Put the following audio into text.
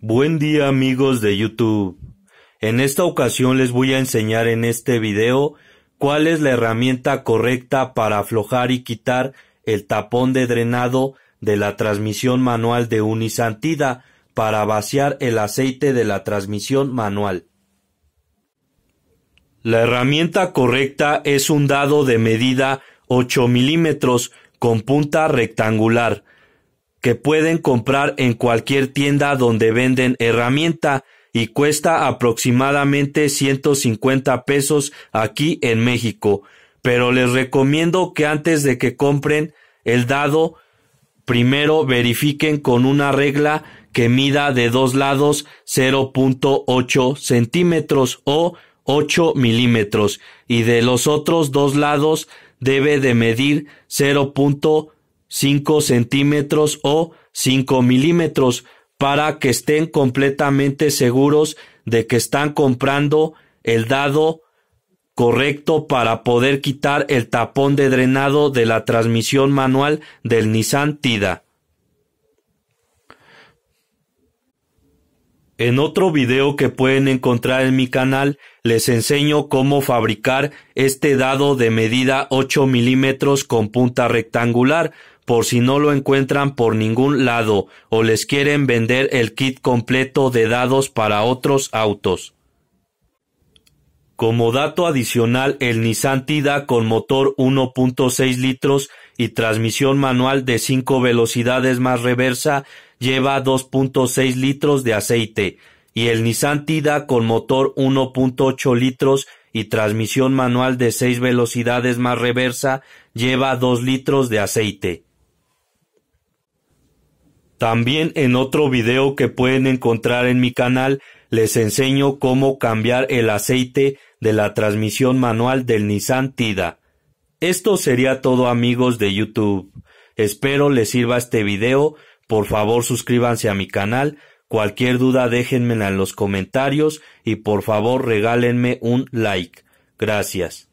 Buen día amigos de YouTube. En esta ocasión les voy a enseñar en este video cuál es la herramienta correcta para aflojar y quitar el tapón de drenado de la transmisión manual de Unisantida para vaciar el aceite de la transmisión manual. La herramienta correcta es un dado de medida 8 milímetros con punta rectangular que pueden comprar en cualquier tienda donde venden herramienta y cuesta aproximadamente 150 pesos aquí en México. Pero les recomiendo que antes de que compren el dado, primero verifiquen con una regla que mida de dos lados 0.8 centímetros o 8 milímetros y de los otros dos lados debe de medir 0.8 5 centímetros o 5 milímetros para que estén completamente seguros de que están comprando el dado correcto para poder quitar el tapón de drenado de la transmisión manual del Nissan Tida. En otro video que pueden encontrar en mi canal les enseño cómo fabricar este dado de medida 8 milímetros con punta rectangular por si no lo encuentran por ningún lado o les quieren vender el kit completo de dados para otros autos. Como dato adicional, el Nissan Tida con motor 1.6 litros y transmisión manual de 5 velocidades más reversa lleva 2.6 litros de aceite y el Nissan Tida con motor 1.8 litros y transmisión manual de 6 velocidades más reversa lleva 2 litros de aceite. También en otro video que pueden encontrar en mi canal les enseño cómo cambiar el aceite de la transmisión manual del Nissan Tida. Esto sería todo amigos de YouTube. Espero les sirva este video. Por favor suscríbanse a mi canal. Cualquier duda déjenmela en los comentarios y por favor regálenme un like. Gracias.